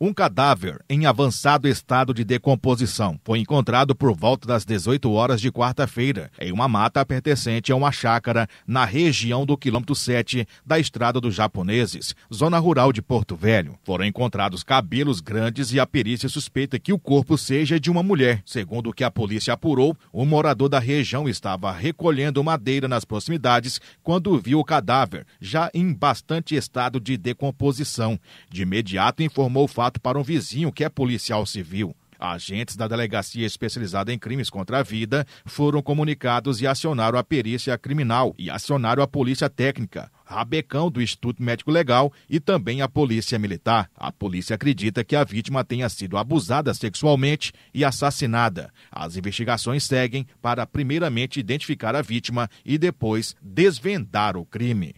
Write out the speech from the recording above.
Um cadáver em avançado estado de decomposição foi encontrado por volta das 18 horas de quarta-feira em uma mata pertencente a uma chácara na região do quilômetro 7 da Estrada dos Japoneses, zona rural de Porto Velho. Foram encontrados cabelos grandes e a perícia suspeita que o corpo seja de uma mulher. Segundo o que a polícia apurou, um morador da região estava recolhendo madeira nas proximidades quando viu o cadáver, já em bastante estado de decomposição. De imediato informou o fato para um vizinho que é policial civil. Agentes da Delegacia Especializada em Crimes contra a Vida foram comunicados e acionaram a perícia criminal e acionaram a Polícia Técnica, Rabecão do Instituto Médico Legal e também a Polícia Militar. A polícia acredita que a vítima tenha sido abusada sexualmente e assassinada. As investigações seguem para primeiramente identificar a vítima e depois desvendar o crime.